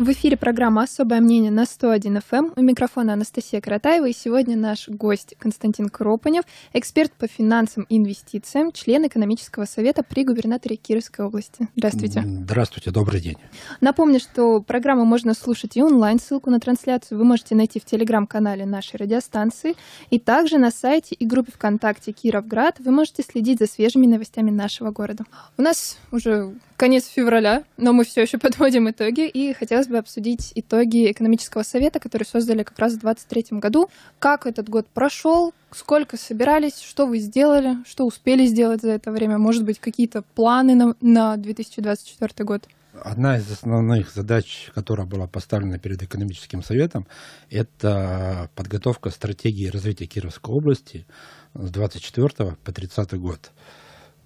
В эфире программа «Особое мнение» на 101 FM. Эм. У микрофона Анастасия Каратаева. И сегодня наш гость Константин Кропанев, эксперт по финансам и инвестициям, член экономического совета при губернаторе Кировской области. Здравствуйте. Здравствуйте, добрый день. Напомню, что программу можно слушать и онлайн. Ссылку на трансляцию вы можете найти в телеграм-канале нашей радиостанции. И также на сайте и группе ВКонтакте «Кировград» вы можете следить за свежими новостями нашего города. У нас уже конец февраля, но мы все еще подводим итоги, и хотелось бы обсудить итоги экономического совета, который создали как раз в 2023 году. Как этот год прошел, сколько собирались, что вы сделали, что успели сделать за это время, может быть, какие-то планы на, на 2024 год? Одна из основных задач, которая была поставлена перед экономическим советом, это подготовка стратегии развития Кировской области с 24 по 30 год.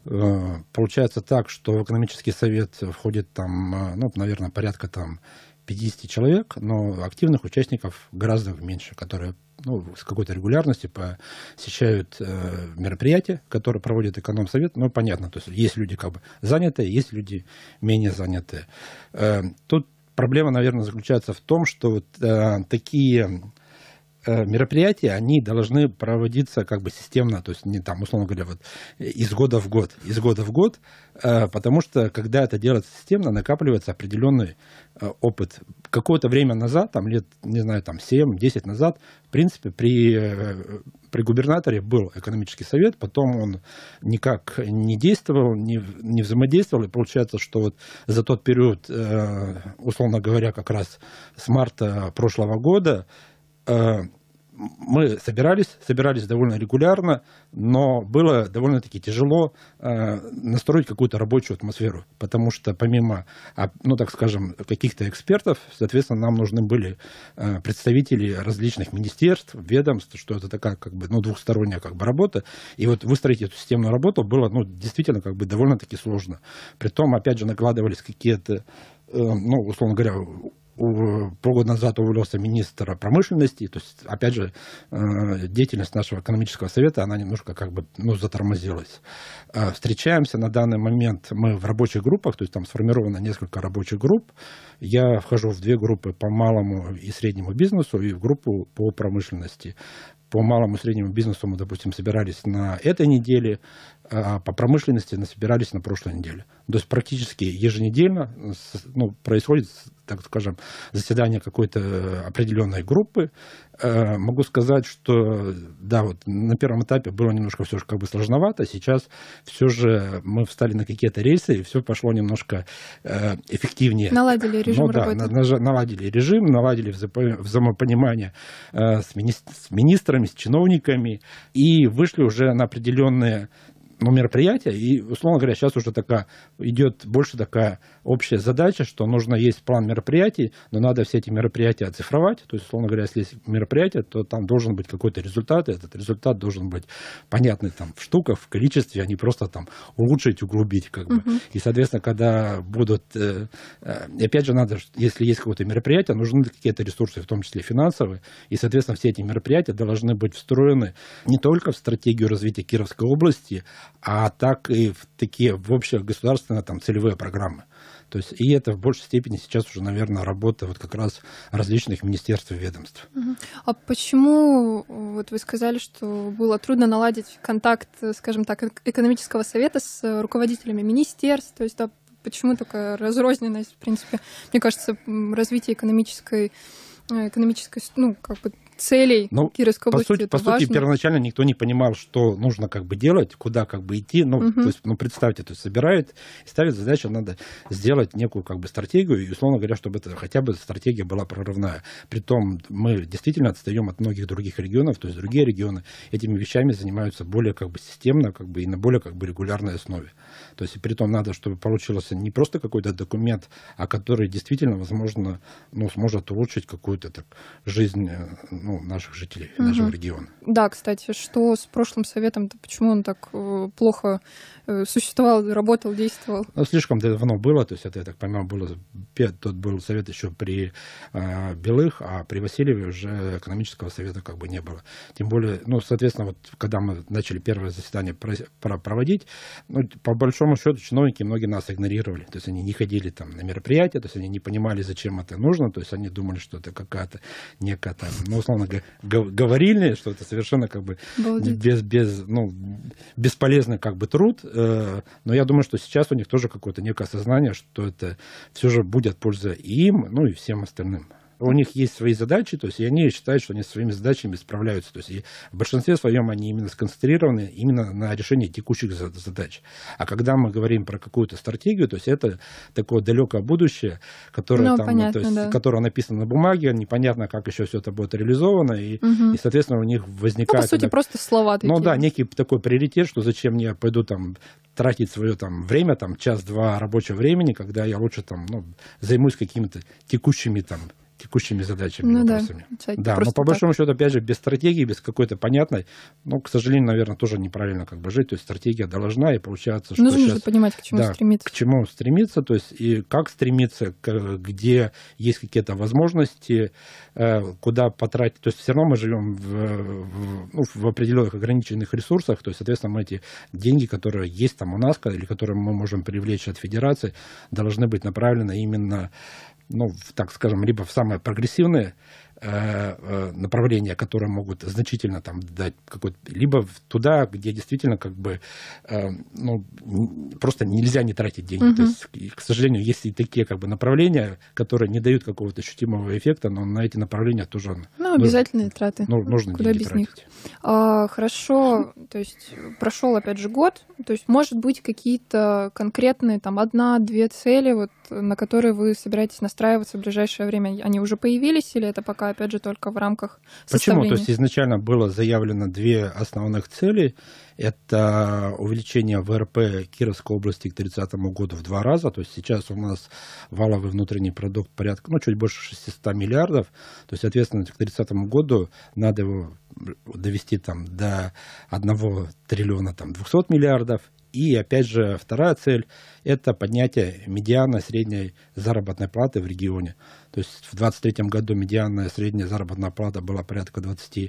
Э, получается так, что в экономический совет входит там, э, ну, наверное, порядка там 50 человек, но активных участников гораздо меньше, которые ну, с какой-то регулярностью посещают э, мероприятия, которые проводит эконом-совет. Ну, понятно, то есть есть люди как бы занятые, есть люди менее занятые. Э, тут проблема, наверное, заключается в том, что вот э, такие Э, мероприятия, они должны проводиться как бы системно, то есть не там, условно говоря, вот из года в год, из года в год, э, потому что когда это делается системно, накапливается определенный э, опыт. Какое-то время назад, там лет, не знаю, там 7-10 назад, в принципе, при при губернаторе был экономический совет, потом он никак не действовал, не, не взаимодействовал, и получается, что вот за тот период, условно говоря, как раз с марта прошлого года Э, мы собирались, собирались довольно регулярно, но было довольно-таки тяжело э, настроить какую-то рабочую атмосферу, потому что помимо, а, ну так скажем, каких-то экспертов, соответственно, нам нужны были э, представители различных министерств, ведомств, что это такая как бы ну, двухсторонняя как бы работа, и вот выстроить эту системную работу было ну, действительно как бы довольно-таки сложно. Притом, опять же, накладывались какие-то э, ну, условно говоря, полгода назад уволился министр промышленности, то есть, опять же, э, деятельность нашего экономического совета, она немножко как бы, ну, затормозилась. Э, встречаемся на данный момент мы в рабочих группах, то есть там сформировано несколько рабочих групп. Я вхожу в две группы по малому и среднему бизнесу и в группу по промышленности по малому и среднему бизнесу мы, допустим, собирались на этой неделе, а, по промышленности насобирались на прошлой неделе. То есть практически еженедельно э, ну, происходит, так скажем, заседание какой-то определенной группы. Э, могу сказать, что да, вот на первом этапе было немножко все же как бы сложновато. Сейчас все же мы встали на какие-то рельсы, и все пошло немножко э, эффективнее. Наладили режим ну, да, работы. Наладили режим, наладили взаимопонимание с министрами, с чиновниками, и вышли уже на определенные ну, мероприятие, и, условно говоря, сейчас уже такая идет больше такая общая задача, что нужно есть план мероприятий, но надо все эти мероприятия оцифровать. То есть, условно говоря, если есть мероприятие, то там должен быть какой-то результат, и этот результат должен быть понятный там в штуках, в количестве, а не просто там улучшить, углубить. Как бы. uh И, соответственно, когда будут... Э, э, и опять же, надо, если есть какое-то мероприятие, нужны какие-то ресурсы, в том числе финансовые, и, соответственно, все эти мероприятия должны быть встроены не только в стратегию развития Кировской области, а так и в такие в общегосударственные там, целевые программы. То есть и это в большей степени сейчас уже, наверное, работа вот как раз различных министерств и ведомств. А почему, вот вы сказали, что было трудно наладить контакт, скажем так, экономического совета с руководителями министерств, то есть да, почему такая разрозненность, в принципе, мне кажется, развитие экономической э, экономической, ну, как бы целей ну, Кировской по области. Сути, по важно. первоначально никто не понимал, что нужно как бы делать, куда как бы идти. Ну, угу. то есть, ну представьте, то есть собирают и ставят задачу, надо сделать некую как бы стратегию, и, условно говоря, чтобы это хотя бы стратегия была прорывная. Притом мы действительно отстаем от многих других регионов, то есть другие регионы этими вещами занимаются более как бы системно как бы, и на более как бы регулярной основе. То есть, при том надо, чтобы получился не просто какой-то документ, а который действительно, возможно, ну, сможет улучшить какую-то так, жизнь э, ну, наших жителей, угу. нашего региона. Да, кстати, что с прошлым советом-то, почему он так э, плохо э, существовал, работал, действовал? Ну, слишком давно было, то есть это, я так понимаю, было, тот был совет еще при э, Белых, а при Васильеве уже экономического совета как бы не было. Тем более, ну, соответственно, вот когда мы начали первое заседание про, про, проводить, ну, по большому счету чиновники многие нас игнорировали, то есть они не ходили там на мероприятия, то есть они не понимали, зачем это нужно, то есть они думали, что это какая-то некая там, ну, условно говорили, что это совершенно как бы без, без, ну, бесполезный как бы труд. Э, но я думаю, что сейчас у них тоже какое-то некое осознание, что это все же будет польза и им, ну и всем остальным. У них есть свои задачи, то есть и они считают, что они со своими задачами справляются. То есть и в большинстве своем они именно сконцентрированы именно на решении текущих задач. А когда мы говорим про какую-то стратегию, то есть это такое далекое будущее, которое, ну, там, понятно, то есть, да. которое написано на бумаге, непонятно, как еще все это будет реализовано, и, угу. и соответственно, у них возникает... Ну, по сути, тогда... просто слова такие. Ну да, некий такой приоритет, что зачем мне пойду там тратить свое там время, там час-два рабочего времени, когда я лучше там, ну, займусь какими-то текущими там текущими задачами. Ну вопросами. да, да но по большому так. счету, опять же, без стратегии, без какой-то понятной, ну, к сожалению, наверное, тоже неправильно как бы жить, то есть стратегия должна, и получается, ну, что Нужно сейчас... Нужно понимать, к чему да, стремиться. к чему стремиться, то есть и как стремиться, где есть какие-то возможности, э, куда потратить, то есть все равно мы живем в, в, ну, в определенных ограниченных ресурсах, то есть, соответственно, мы эти деньги, которые есть там у нас, или которые мы можем привлечь от федерации, должны быть направлены именно ну, так скажем, либо в самые прогрессивные Э, э, направления, которые могут значительно там дать какой-то, либо туда, где действительно как бы э, ну, просто нельзя не тратить деньги. Угу. То есть, к сожалению, есть и такие как бы направления, которые не дают какого-то ощутимого эффекта, но на эти направления тоже ну, ну, обязательные траты. Ну, нужно Куда без тратить. них? А, хорошо, то есть прошел опять же год, то есть может быть какие-то конкретные там одна-две цели, вот на которые вы собираетесь настраиваться в ближайшее время, они уже появились или это пока опять же, только в рамках Почему? То есть изначально было заявлено две основных цели. Это увеличение ВРП Кировской области к 30 году в два раза. То есть сейчас у нас валовый внутренний продукт порядка, ну, чуть больше 600 миллиардов. То есть, соответственно, к 30 году надо его довести там до 1 триллиона там, 200 миллиардов и, опять же, вторая цель – это поднятие медиана средней заработной платы в регионе. То есть в 2023 году медианная средняя заработная плата была порядка 27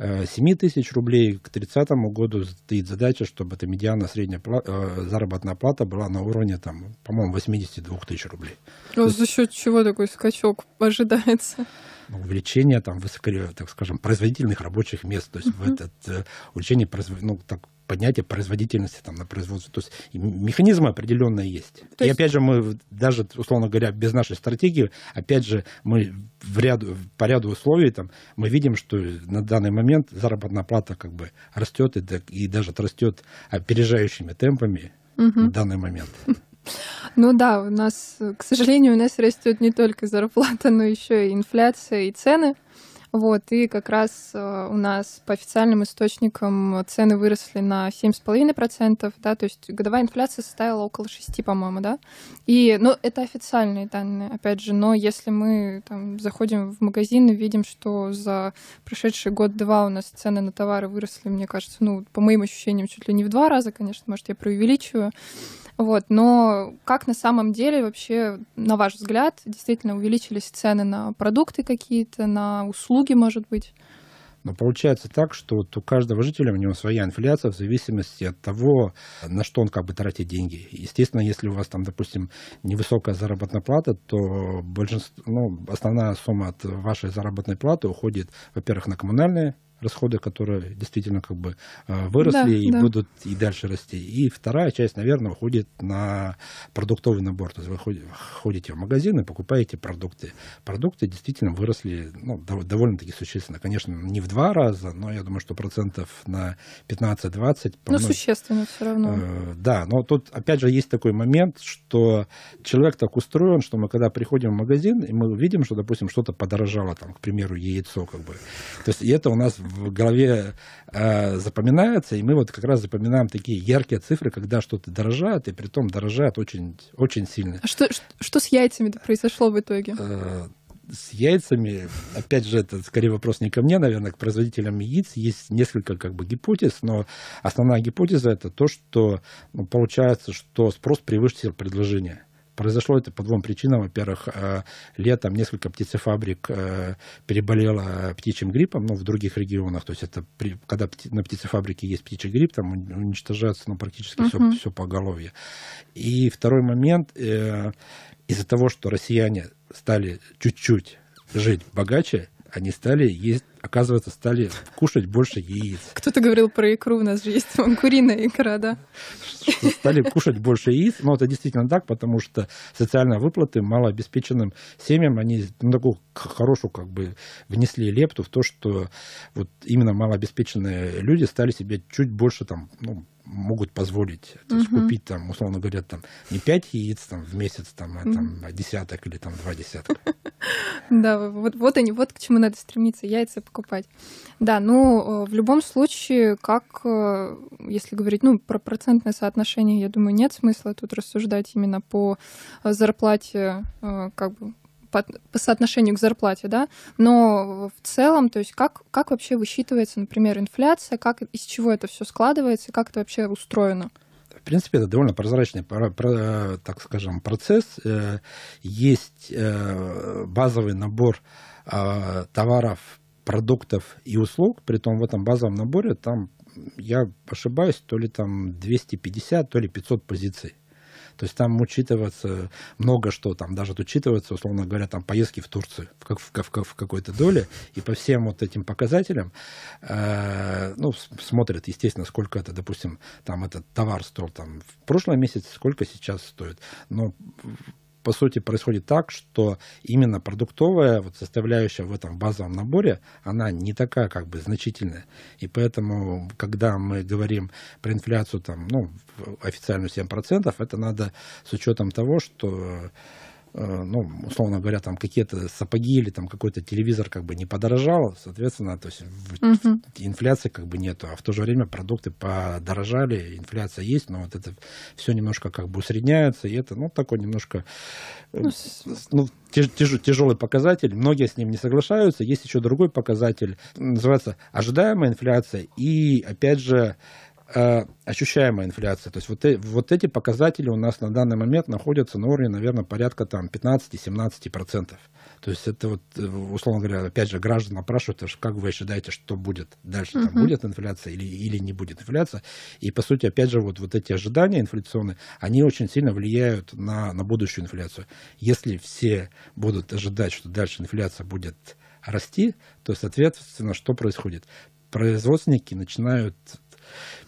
э, тысяч рублей. К 30 году стоит задача, чтобы эта медианная средняя плата, э, заработная плата была на уровне, там, по-моему, 82 тысяч рублей. А за есть... счет чего такой скачок ожидается? Ну, увеличение там высоко, так скажем, производительных рабочих мест, то есть uh-huh. в этот э, увеличение ну, так, поднятие производительности там, на производстве. То есть механизмы определенные есть. То есть... И опять же, мы даже, условно говоря, без нашей стратегии, опять же, мы в ряд, по ряду условий там, мы видим, что на данный момент заработная плата как бы растет и, и даже растет опережающими темпами угу. на данный момент. Ну да, у нас, к сожалению, у нас растет не только зарплата, но еще и инфляция и цены. Вот, и как раз э, у нас по официальным источникам цены выросли на 7,5%, да, то есть годовая инфляция составила около 6, по-моему, да. И, ну, это официальные данные, опять же, но если мы там заходим в магазин и видим, что за прошедший год-два у нас цены на товары выросли, мне кажется, ну, по моим ощущениям, чуть ли не в два раза, конечно, может, я преувеличиваю, вот, но как на самом деле вообще, на ваш взгляд, действительно увеличились цены на продукты какие-то, на услуги, может быть? Но ну, получается так, что вот у каждого жителя у него своя инфляция в зависимости от того, на что он как бы тратит деньги. Естественно, если у вас там, допустим, невысокая заработная плата, то большинство, ну, основная сумма от вашей заработной платы уходит, во-первых, на коммунальные расходы, которые действительно как бы э, выросли да, и да. будут и дальше расти. И вторая часть, наверное, уходит на продуктовый набор. То есть вы ходите в магазин и покупаете продукты. Продукты действительно выросли ну, довольно-таки существенно. Конечно, не в два раза, но я думаю, что процентов на 15-20. Ну, существенно все равно. Э, да, но тут, опять же, есть такой момент, что человек так устроен, что мы когда приходим в магазин, и мы видим, что, допустим, что-то подорожало, там, к примеру, яйцо, как бы. То есть и это у нас в голове э, запоминается, и мы вот как раз запоминаем такие яркие цифры, когда что-то дорожает, и при том дорожает очень, очень сильно. А что, что, с яйцами произошло в итоге? Э, с яйцами, опять же, это скорее вопрос не ко мне, наверное, к производителям яиц. Есть несколько как бы гипотез, но основная гипотеза это то, что ну, получается, что спрос превысил предложение. Произошло это по двум причинам. Во-первых, э, летом несколько птицефабрик э, переболело птичьим гриппом, ну, в других регионах. То есть это при, когда на птицефабрике есть птичий грипп, там уничтожается ну, практически uh-huh. все, все поголовье. И второй момент, э, из-за того, что россияне стали чуть-чуть жить богаче, они стали есть, оказывается, стали кушать больше яиц. Кто-то говорил про икру, у нас же есть вон, куриная икра, да? Что стали кушать больше яиц. Но ну, это действительно так, потому что социальные выплаты малообеспеченным семьям, они ну, такую хорошую как бы внесли лепту в то, что вот именно малообеспеченные люди стали себе чуть больше там, ну, могут позволить то есть, угу. купить там, условно говоря, там не 5 яиц там, в месяц, там, а там а десяток или там два десятка. Да, вот, они, вот к чему надо стремиться, яйца покупать. Да, ну, э, в любом случае, как, э, если говорить, ну, про процентное соотношение, я думаю, нет смысла тут рассуждать именно по э, зарплате, как бы, по, по соотношению к зарплате, да, но в целом, то есть как, как вообще высчитывается, например, инфляция, как, из чего это все складывается, как это вообще устроено? В принципе, это довольно прозрачный, так скажем, процесс. Э, есть э, базовый набор э, товаров, продуктов и услуг, при том в этом базовом наборе там я ошибаюсь, то ли там 250, то ли 500 позиций. То есть там учитывается много что, там даже учитывается, условно говоря, там поездки в Турцию в, в, в, в какой-то доле, и по всем вот этим показателям, э, ну, смотрят, естественно, сколько это, допустим, там этот товар стоил там в прошлом месяце, сколько сейчас стоит, но по сути, происходит так, что именно продуктовая вот составляющая в этом базовом наборе, она не такая как бы значительная. И поэтому, когда мы говорим про инфляцию там, ну, официальную 7%, это надо с учетом того, что Э, ну, условно говоря, там какие-то сапоги или там какой-то телевизор как бы не подорожал, соответственно, то есть угу. инфляции как бы нету, а в то же время продукты подорожали, инфляция есть, но вот это все немножко как бы усредняется, и это, ну, такой немножко, э, ну, ну, тяж, тяжелый показатель, многие с ним не соглашаются, есть еще другой показатель, называется ожидаемая инфляция, и, опять же, Э, ощущаемая инфляция. То есть вот, э, вот эти показатели у нас на данный момент находятся на уровне, наверное, порядка там 15-17%. То есть это вот, э, условно говоря, опять же, граждан опрашивают, а как вы ожидаете, что будет дальше, uh-huh. будет инфляция или, или не будет инфляция. И, по сути, опять же, вот, вот эти ожидания инфляционные, они очень сильно влияют на, на будущую инфляцию. Если все будут ожидать, что дальше инфляция будет расти, то, соответственно, что происходит? Производственники начинают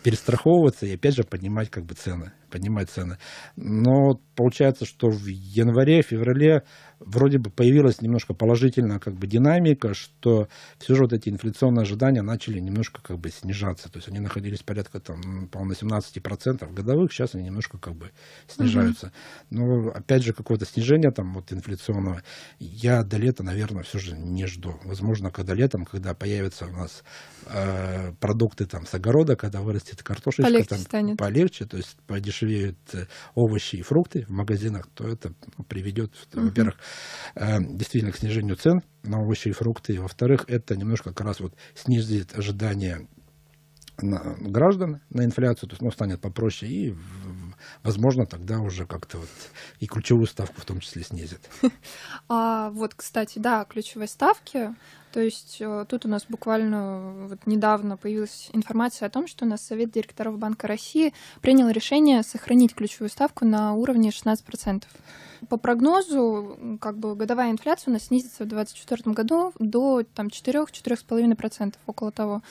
перестраховываться и опять же поднимать как бы цены, поднимать цены. Но получается, что в январе, феврале вроде бы появилась немножко положительная как бы динамика, что все же вот эти инфляционные ожидания начали немножко как бы снижаться. То есть они находились порядка там, по-моему, 17% годовых, сейчас они немножко как бы снижаются. Угу. Но опять же какое-то снижение там вот инфляционного я до лета, наверное, все же не жду. Возможно, когда летом, когда появятся у нас э, продукты там с огорода, когда вырастет это картошечка, полегче, там, станет. полегче, то есть подешевеют э, овощи и фрукты в магазинах, то это приведет, угу. во-первых, э, действительно к снижению цен на овощи и фрукты, и, во-вторых, это немножко как раз вот снизит ожидания на граждан на инфляцию, то есть ну, станет попроще и возможно тогда уже как-то вот и ключевую ставку в том числе снизит. А вот, кстати, да, ключевой ставки то есть э, тут у нас буквально вот недавно появилась информация о том, что у нас Совет директоров Банка России принял решение сохранить ключевую ставку на уровне 16%. процентов. По прогнозу, как бы годовая инфляция у нас снизится в 2024 году до там, 4-4,5%, около того.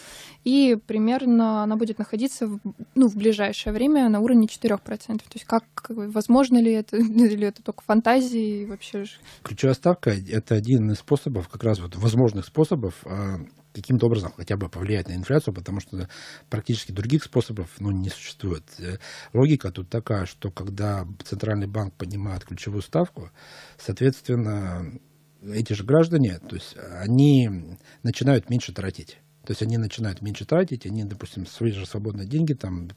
И примерно она будет находиться в, ну, в ближайшее время на уровне 4%. То есть как, возможно ли это, или это только фантазии вообще? Ключевая ставка — это один из способов, как раз вот возможных способов а, каким-то образом хотя бы повлиять на инфляцию, потому что практически других способов ну, не существует. Э, логика тут такая, что когда Центральный банк поднимает ключевую ставку, соответственно, эти же граждане, то есть они начинают меньше тратить. То есть они начинают меньше тратить, они, допустим, свои же свободные деньги там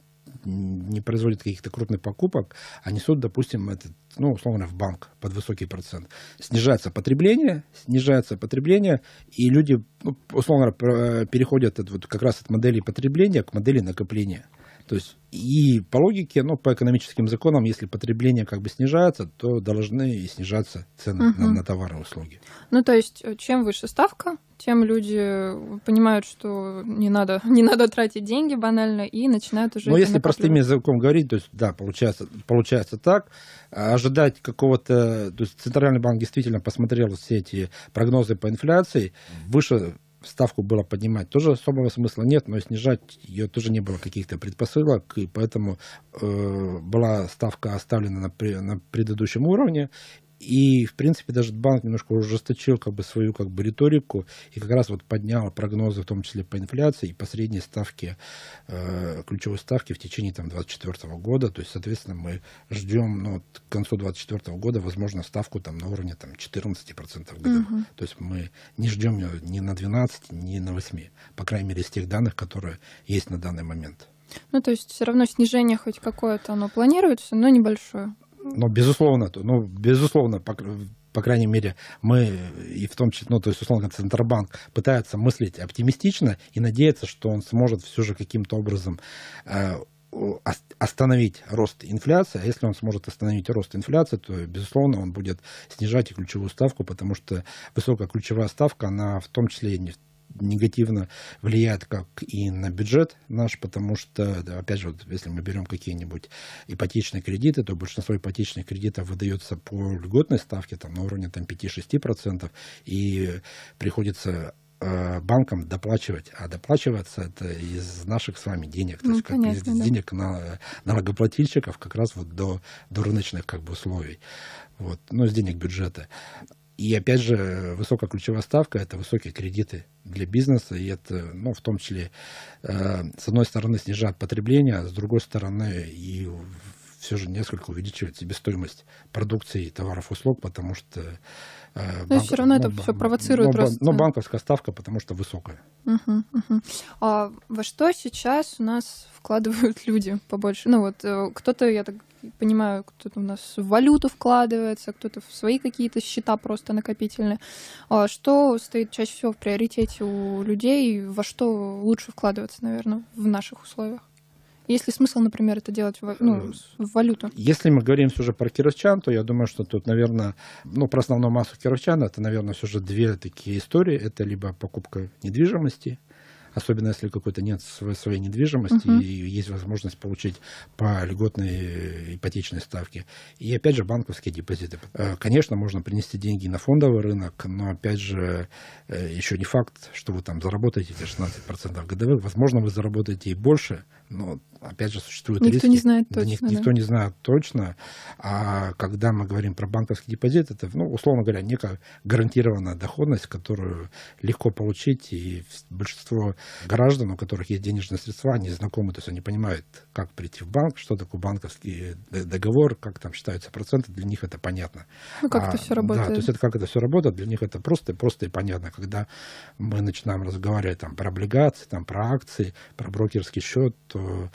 не производят каких-то крупных покупок, а несут, допустим, этот, ну, условно, в банк под высокий процент. Снижается потребление, снижается потребление, и люди, ну, условно, переходят от, вот, как раз от модели потребления к модели накопления. То есть и по логике, но ну, по экономическим законам, если потребление как бы снижается, то должны и снижаться цены угу. на, на товары и услуги. Ну, то есть, э, чем выше ставка, тем люди э, понимают, что не надо, не надо тратить деньги банально, и начинают уже... Ну, если простым языком говорить, то есть, да, получается, получается так. Ожидать какого-то... То есть, Центральный банк действительно посмотрел все эти прогнозы по инфляции, выше ставку было поднимать тоже особого смысла нет, но снижать ее тоже не было каких-то предпосылок, и поэтому э, была ставка оставлена на, при, на предыдущем уровне, и, в принципе, даже банк немножко ужесточил как бы, свою как бы, риторику и как раз вот поднял прогнозы, в том числе по инфляции и по средней ставке, э, ключевой ставке в течение там, 2024 года. То есть, соответственно, мы ждем ну, к концу 2024 года, возможно, ставку там, на уровне там, 14% годовых. Угу. То есть мы не ждем ее ни на 12, ни на 8, по крайней мере, из тех данных, которые есть на данный момент. Ну, то есть все равно снижение хоть какое-то оно планируется, но небольшое. Но ну, безусловно, ну, безусловно, по, по крайней мере, мы, и в том числе, ну, то есть, условно, Центробанк пытается мыслить оптимистично и надеяться, что он сможет все же каким-то образом э, остановить рост инфляции, а если он сможет остановить рост инфляции, то, безусловно, он будет снижать и ключевую ставку, потому что высокая ключевая ставка, она в том числе и не в негативно влияет как и на бюджет наш, потому что, да, опять же, вот, если мы берем какие-нибудь ипотечные кредиты, то большинство ипотечных кредитов выдается по льготной ставке, там, на уровне там, 5-6%, и приходится э, банкам доплачивать, а доплачиваться это из наших с вами денег, то ну, есть как конечно, из да. денег на налогоплательщиков как раз вот до, до рыночных как бы условий, вот, ну, из денег бюджета. И опять же, высокая ключевая ставка – это высокие кредиты для бизнеса, и это, ну, в том числе, э, с одной стороны, снижает потребление, а с другой стороны, и все же несколько увеличивает себестоимость продукции и товаров услуг, потому что... Э, но ну, банк, все равно ну, это все провоцирует но, рост. Но банковская ставка, потому что высокая. Угу, угу. А во что сейчас у нас вкладывают люди побольше? Ну вот э, кто-то, я так понимаю, кто-то у нас в валюту вкладывается, кто-то в свои какие-то счета просто накопительные. А что стоит чаще всего в приоритете у людей, во что лучше вкладываться, наверное, в наших условиях? Есть ли смысл, например, это делать в, ну, эм, в валюту? Если мы говорим все же про кировчан, то я думаю, что тут, наверное, ну, про основную массу кировчан, это, наверное, все же две такие истории. Это либо покупка недвижимости, особенно если какой-то нет своей, недвижимости Uh -huh. и есть возможность получить по льготной э, ипотечной ставке. И опять же банковские депозиты. Э, конечно, можно принести деньги на фондовый рынок, но опять же э, еще не факт, что вы там заработаете эти 16% годовых. Возможно, вы заработаете и больше, но опять же существуют никто Не знает точно, Ник- да. никто не знает точно. А когда мы говорим про банковский депозит, это, ну, условно говоря, некая гарантированная доходность, которую легко получить, и большинство граждан, у которых есть денежные средства, они знакомы, то есть они понимают, как прийти в банк, что такое банковский э, договор, как там считаются проценты, для них это понятно. Ну, как а, это все работает. Да, то есть это как это все работает, для них это просто, просто и понятно. Когда мы начинаем разговаривать там про облигации, там про акции, про брокерский счет, то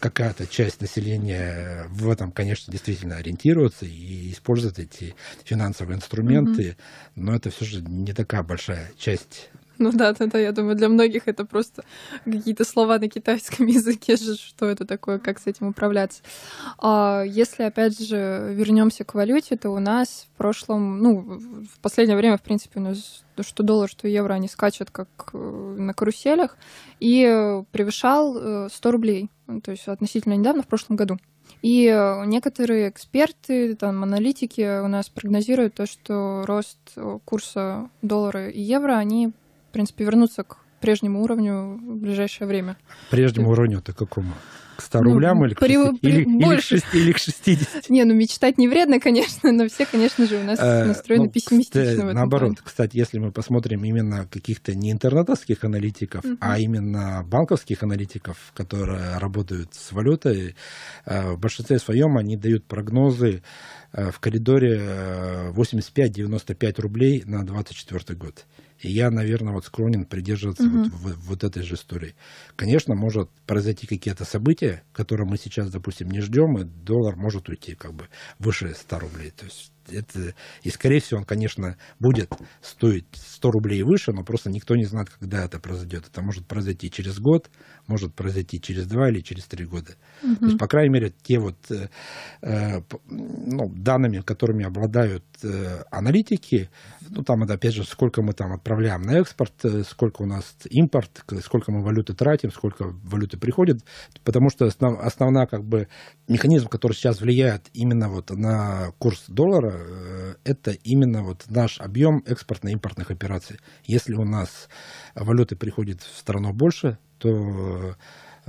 какая-то часть населения в этом, конечно, действительно ориентируется и использует эти финансовые инструменты, угу. но это все же не такая большая часть ну да, да, да, я думаю, для многих это просто какие-то слова на китайском языке, что это такое, как с этим управляться. А если, опять же, вернемся к валюте, то у нас в прошлом, ну, в последнее время, в принципе, у нас что доллар, что евро, они скачут как э, на каруселях, и превышал 100 э, рублей, то есть относительно недавно, в прошлом году. И э, некоторые эксперты, там, аналитики у нас прогнозируют то, что рост курса доллара и евро, они в принципе, вернуться к прежнему уровню в ближайшее время. Прежнему уровню-то какому? к 100 ну, рублям или, при, к 60, при, или, больше. Или, к 6, или к 60. Не, ну мечтать не вредно, конечно, но все, конечно же, у нас э, настроены ну, пессимистично. Кстати, в этом наоборот, плане. кстати, если мы посмотрим именно каких-то не интернетовских аналитиков, uh-huh. а именно банковских аналитиков, которые работают с валютой, э, в большинстве своем они дают прогнозы э, в коридоре 85-95 рублей на 2024 год. И я, наверное, вот склонен придерживаться угу. вот, вот, вот этой же истории. Конечно, может произойти какие-то события, которые мы сейчас, допустим, не ждем, и доллар может уйти как бы выше 100 рублей. То есть это, и, скорее всего, он, конечно, будет стоить 100 рублей и выше, но просто никто не знает, когда это произойдет. Это может произойти через год, может произойти через два или через три года. Угу. То есть, по крайней мере, те вот э, э, ну, данными, которыми обладают Э, аналитики, ну там это опять же, сколько мы там отправляем на экспорт, э, сколько у нас импорт, сколько мы валюты тратим, сколько валюты приходит, потому что основ, основная как бы механизм, который сейчас влияет именно вот на курс доллара, э, это именно вот наш объем экспортно-импортных операций. Если у нас валюты приходит в страну больше, то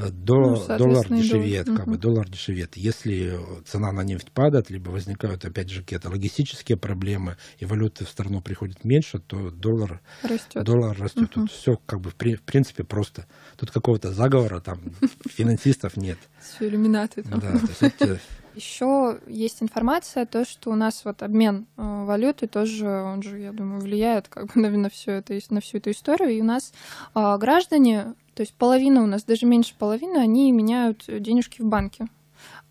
Э, ну, до, ну, доллар дешевеет, идут. как бы доллар дешевеет. Если э, цена на нефть падает, либо возникают опять же какие-то логистические проблемы, и валюты в страну приходит меньше, то доллар растет. Доллар растет. Угу. Тут все как бы в, принципе просто. Тут какого-то заговора там финансистов нет. Все иллюминаты там. Да, то есть это... Еще есть информация, то, что у нас вот обмен э, валюты тоже, он же, я думаю, влияет как бы на, на, все это, на всю эту историю. И у нас граждане то есть половина у нас, даже меньше половины, они меняют денежки в банке.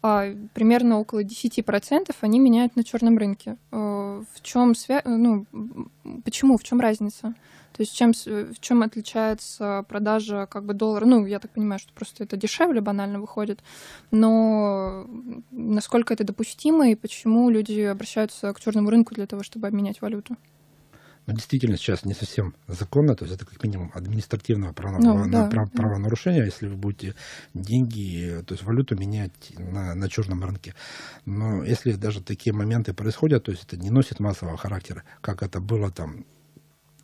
А примерно около 10% они меняют на черном рынке. Э, в чем связь? ну, почему, в чем разница? То есть чем, в чем отличается продажа как бы доллара? Ну, я так понимаю, что просто это дешевле банально выходит, но насколько это допустимо и почему люди обращаются к черному рынку для того, чтобы обменять валюту? А действительно сейчас не совсем законно, то есть это как минимум административное ну, правонарушение, если вы будете деньги, то есть валюту менять на, на черном рынке. Но если даже такие моменты происходят, то есть это не носит массового характера, как это было там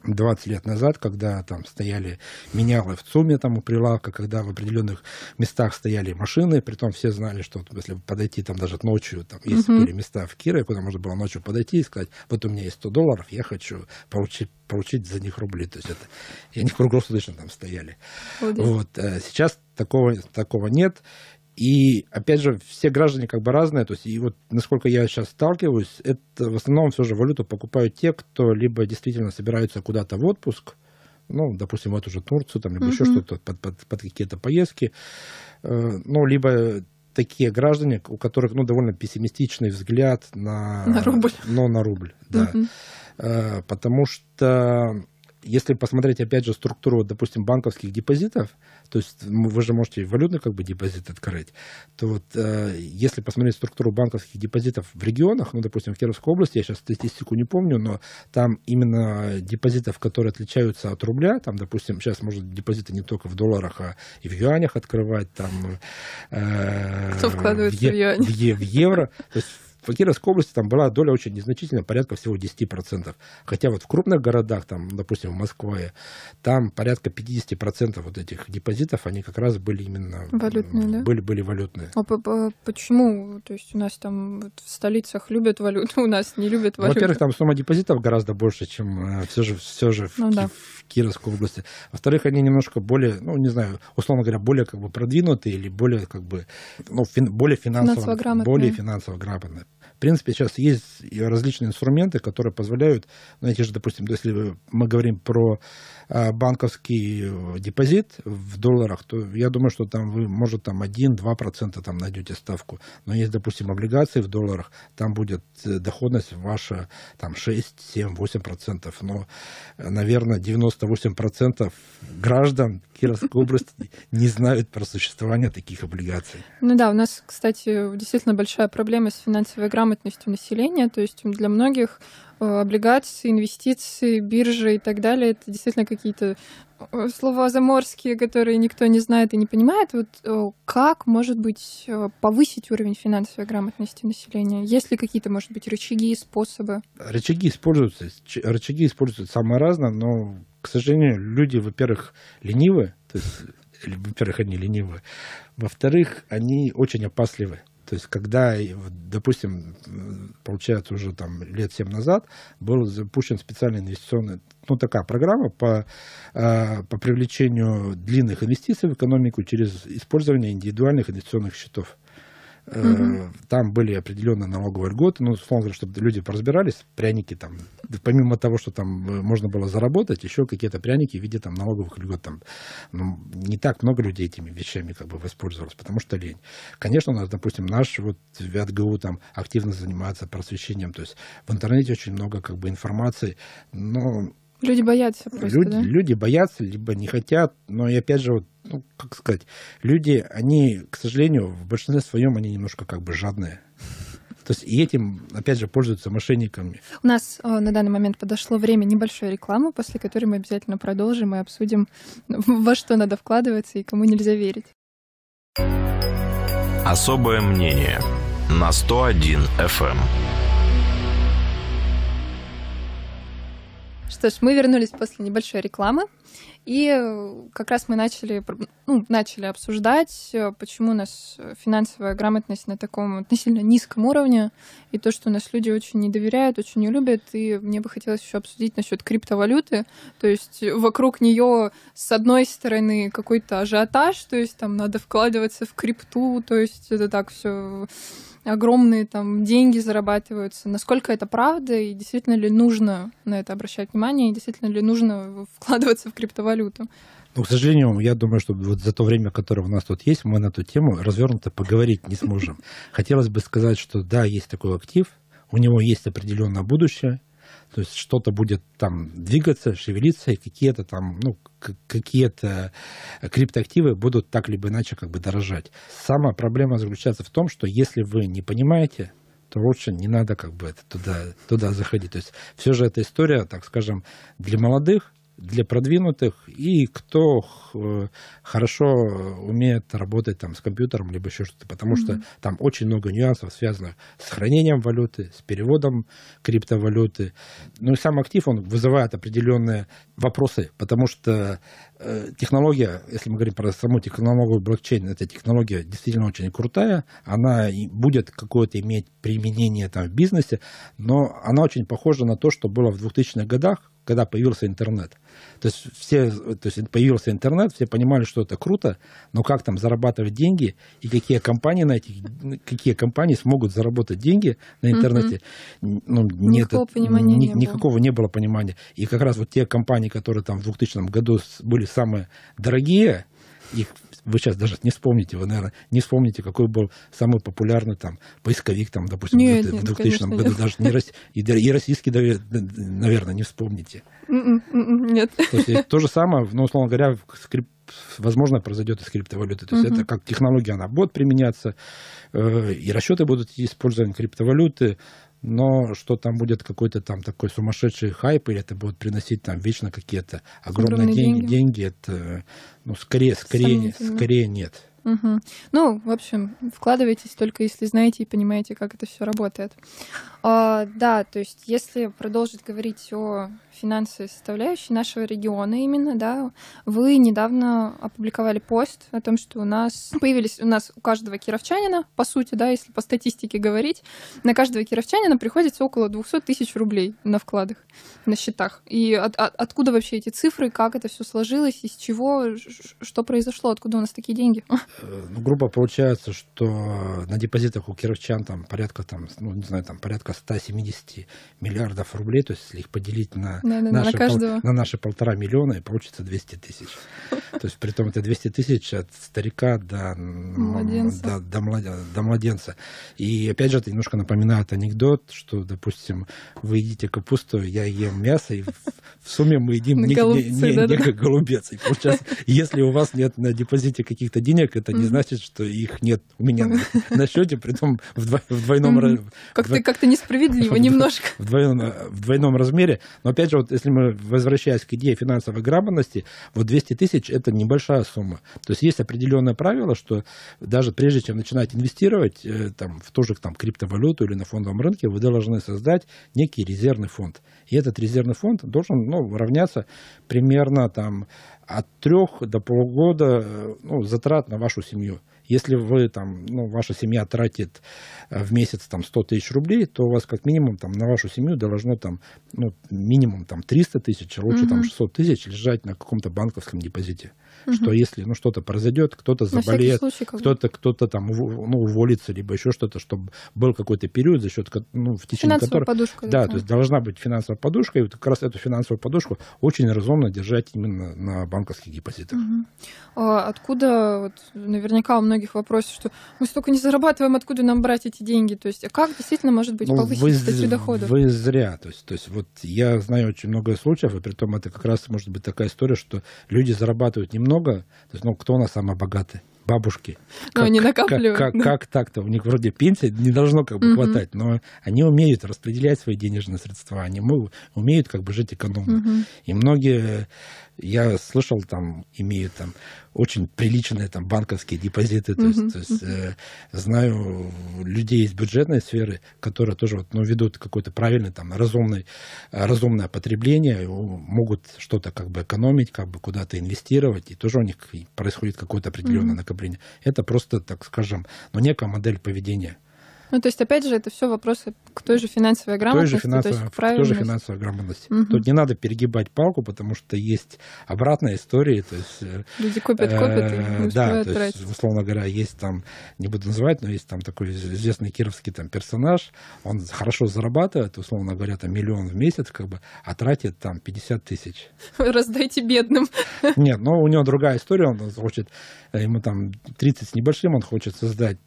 20 лет назад, когда там стояли менялы в ЦУМе там у прилавка, когда в определенных местах стояли машины, при том все знали, что вот, если подойти там даже ночью, там есть uh-huh. были места в Кирове, куда можно было ночью подойти и сказать, вот у меня есть 100 долларов, я хочу получить получить за них рубли. То есть это, и они круглосуточно там стояли. Oh, вот. Э, сейчас такого, такого нет. И, опять же, все граждане как бы разные. То есть, и вот насколько я сейчас сталкиваюсь, это в основном все же валюту покупают те, кто либо действительно собираются куда-то в отпуск, ну, допустим, вот уже Турцию, там, либо uh-huh. еще что-то под, под, под какие-то поездки, э, ну, либо такие граждане, у которых, ну, довольно пессимистичный взгляд на... На рубль. Ну, на рубль, да. Uh-huh. Потому что если посмотреть, опять же, структуру, допустим, банковских депозитов, то есть вы же можете валютный как бы депозит открыть, то вот э, если посмотреть структуру банковских депозитов в регионах, ну, допустим, в Кировской области, я сейчас статистику не помню, но там именно депозитов, которые отличаются от рубля, там, допустим, сейчас можно депозиты не только в долларах, а и в юанях открывать, там... Э, Кто вкладывает в, е- в юань? В, е- в евро. То есть в Кировской области там была доля очень незначительная, порядка всего 10%. Хотя вот в крупных городах, там, допустим, в Москве, там порядка 50% вот этих депозитов, они как раз были именно... Валютные, да? Были, были валютные. А почему? То есть у нас там вот в столицах любят валюту, у нас не любят валюту. Во-первых, там сумма депозитов гораздо больше, чем э, все же, все же в, ну, да. в Кировской области. Во-вторых, они немножко более, ну, не знаю, условно говоря, более как бы продвинутые или более как бы, ну, фин, более финансово, финансово грамотные. более финансово грамотные принципе, сейчас есть различные инструменты, которые позволяют, знаете, ну, эти же, допустим, если мы говорим про Э, банковский э, депозит в долларах, то я думаю, что там вы, может, там 1-2% там найдете ставку. Но есть, допустим, облигации в долларах, там будет э, доходность ваша там 6, 7, 8%. Но, наверное, 98% граждан Кировской области не знают про существование таких облигаций. Ну да, у нас, кстати, действительно большая проблема с финансовой грамотностью населения. То есть для многих Э, облигации, инвестиции, биржи и так далее. Это действительно какие-то э, слова заморские, которые никто не знает и не понимает. Вот э, как, может быть, повысить уровень финансовой грамотности населения? Есть ли какие-то, может быть, рычаги и способы? Рычаги используются. Рычаги используются самое разное, но, к сожалению, люди, во-первых, ленивы. То есть, во-первых, они ленивы. Во-вторых, они очень опасливы. То есть, когда, допустим, получается уже там лет 7 назад, был запущен специальный инвестиционный, ну, такая программа по, э, по привлечению длинных инвестиций в экономику через использование индивидуальных инвестиционных счетов. Угу. Там были определенные налоговые льготы, ну, условно, чтобы люди разбирались, пряники там, помимо того, что там э, можно было заработать, еще какие-то пряники в виде там налоговых льгот, там, ну, не так много людей этими вещами как бы воспользовалось, потому что лень. Конечно, у нас, допустим, наш вот в ГУ там активно занимается просвещением, то есть в интернете очень много как бы информации, но Люди боятся просто, люди, да? Люди боятся, либо не хотят, но и опять же, вот, ну, как сказать, люди, они, к сожалению, в большинстве своем, они немножко как бы жадные. То есть и этим, опять же, пользуются мошенниками. У нас о, э, на данный момент подошло время небольшой рекламы, после которой мы обязательно продолжим и обсудим, во что надо вкладываться и кому нельзя верить. Особое мнение на 101 FM. Что ж, мы вернулись после небольшой рекламы. И э, как раз мы начали, ну, начали обсуждать, э, почему у нас финансовая грамотность на таком относительно низком уровне, и то, что у нас люди очень не доверяют, очень не любят. И мне бы хотелось еще обсудить насчет криптовалюты. То есть вокруг нее, с одной стороны, какой-то ажиотаж, то есть там надо вкладываться в крипту, то есть это так все огромные там деньги зарабатываются. Насколько это правда, и действительно ли нужно на это обращать внимание, и действительно ли нужно вкладываться в крипту? криптовалюту. Но, ну, к сожалению, я думаю, что вот за то время, которое у нас тут есть, мы на эту тему развернуто поговорить не сможем. Хотелось бы сказать, что да, есть такой актив, у него есть определенное будущее, то есть что-то будет там двигаться, шевелиться, и какие-то там, ну, какие-то криптоактивы будут так либо иначе как бы дорожать. Самая проблема заключается в том, что если вы не понимаете, то лучше не надо как бы это, туда, туда заходить. То есть все же эта история, так скажем, для молодых, для продвинутых и кто э, хорошо умеет работать там с компьютером либо еще что-то, потому mm-hmm. что там очень много нюансов связанных с хранением валюты, с переводом криптовалюты. Ну и сам актив он вызывает определенные вопросы, потому что э, технология, если мы говорим про саму технологию блокчейн, эта технология действительно очень крутая, она будет какое-то иметь применение там в бизнесе, но она очень похожа на то, что было в 2000-х годах, когда появился интернет. То есть, все, то есть появился интернет, все понимали, что это круто, но как там зарабатывать деньги и какие компании, на этих, какие компании смогут заработать деньги на интернете, ну, нет, никакого, понимания ни, не никакого было. не было понимания. И как раз вот те компании, которые там в 2000 году были самые дорогие, их вы сейчас даже не вспомните, вы, наверное, не вспомните, какой был самый популярный там поисковик, там, допустим, нет, в 2000 нет, году нет. даже не Рос... и, и российский, наверное, не вспомните. М-м, м-м, нет. То есть то же самое, но, ну, условно говоря, скрип возможно, произойдет из криптовалюты. То есть uh это как технология, она будет применяться, э, и расчеты будут использованы криптовалюты, но что там будет какой-то там такой сумасшедший хайп, или это будет приносить там вечно какие-то огромные, огромные деньги, деньги, это, ну, скорее, скорее, скорее нет. Угу. Ну, в общем, вкладывайтесь только если знаете и понимаете, как это все работает. А, да, то есть если продолжить говорить о финансовой составляющей нашего региона именно, да, вы недавно опубликовали пост о том, что у нас появились, у нас у каждого кировчанина, по сути, да, если по статистике говорить, на каждого кировчанина приходится около 200 тысяч рублей на вкладах, на счетах. И от, от, откуда вообще эти цифры, как это все сложилось, из чего, что произошло, откуда у нас такие деньги? Э, ну, грубо получается, что на депозитах у кировчан там порядка, там, ну, не знаю, там порядка 170 миллиардов рублей, то есть если их поделить на, да, наши, на, пол, на наши полтора миллиона, и получится 200 тысяч. То есть при том это 200 тысяч от старика до младенца. До, до, младенца, И опять же, это немножко напоминает анекдот, что, допустим, вы едите капусту, я ем мясо, и в, в сумме мы едим не, голубцы, не, не, да, не да. голубец. И получается, если у вас нет на депозите каких-то денег, это не значит, что их нет у меня на, счете, при том в, дво, двойном... Как-то не справедливо немножко. В двойном, в двойном размере. Но опять же, вот если мы возвращаясь к идее финансовой грамотности, вот 200 тысяч – это небольшая сумма. То есть есть определенное правило, что даже прежде чем начинать инвестировать э, там, в ту же там, криптовалюту или на фондовом рынке, вы должны создать некий резервный фонд. И этот резервный фонд должен ну, равняться примерно там, от трех до полугода э, ну, затрат на вашу семью. Если вы там, ну, ваша семья тратит э, в месяц там 100 тысяч рублей, то у вас как минимум там на вашу семью должно там, ну, минимум там 300 тысяч, а лучше угу. там 600 тысяч лежать на каком-то банковском депозите что если ну, что-то произойдет, кто-то заболеет, кто-то кто-то там ну, уволится, либо еще что-то, чтобы был какой-то период, за счет ну, в течение которого... Подушка, да, то есть должна быть финансовая подушка, и вот как раз эту финансовую подушку очень разумно держать именно на банковских депозитах. Угу. А откуда, вот, наверняка у многих вопрос, что мы столько не зарабатываем, откуда нам брать эти деньги? То есть а как действительно может быть ну, повысить вы, статью дохода? Вы зря. То есть, то есть вот я знаю очень много случаев, и при том это как раз может быть такая история, что люди зарабатывают немного, много. То есть, ну, кто у нас самый богатый? бабушки. Но ну, как, они накапливают. Как, как, как так-то? У них вроде пенсии не должно как бы хватать, но они умеют распределять свои денежные средства, они могут умеют как бы жить экономно. И многие, я слышал, там имеют там очень приличные там банковские депозиты, то есть, то есть э, знаю людей из бюджетной сферы, которые тоже вот, ну, ведут какой-то правильный там разумный, разумное потребление, могут что-то как бы экономить, как бы куда-то инвестировать, и тоже у них происходит какое-то определенное накопление накопления. Это просто, так скажем, ну, некая модель поведения ну, то есть, опять же, это все вопросы к той же финансовой грамотности. Той же финансовой, то есть, к той же финансовой грамотности. Угу. Тут не надо перегибать палку, потому что есть обратная история. То есть, э, Люди копят, копят и не э, да, то тратить. условно говоря, есть там, не буду называть, но есть там такой известный кировский там персонаж, он хорошо зарабатывает, условно говоря, там миллион в месяц, как бы, а тратит там 50 тысяч. Раздайте бедным. Нет, но ну, у него другая история, он хочет, э, ему там 30 с небольшим, он хочет создать,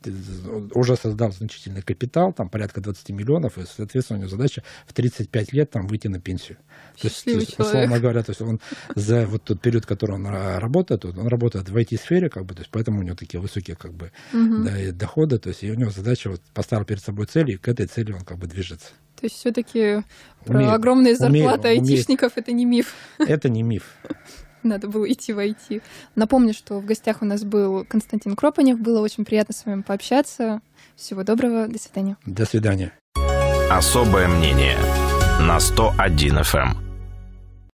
уже создал значительно накопительный капитал, там порядка 20 миллионов, и, соответственно, у него задача в 35 лет там выйти на пенсию. Счастливый то есть, условно говоря, то есть он за вот тот период, который он работает, он работает в IT-сфере, как бы, то есть поэтому у него такие высокие как бы угу. да, доходы, то есть и у него задача вот поставил перед собой цель, и к этой цели он как бы движется. То есть все-таки про огромные зарплаты умеет, айтишников умеет. это не миф. Это не миф надо было идти в войти. Напомню, что в гостях у нас был Константин Кропанев. Было очень приятно с вами пообщаться. Всего доброго, до свидания. До свидания. Особое мнение на 101 FM.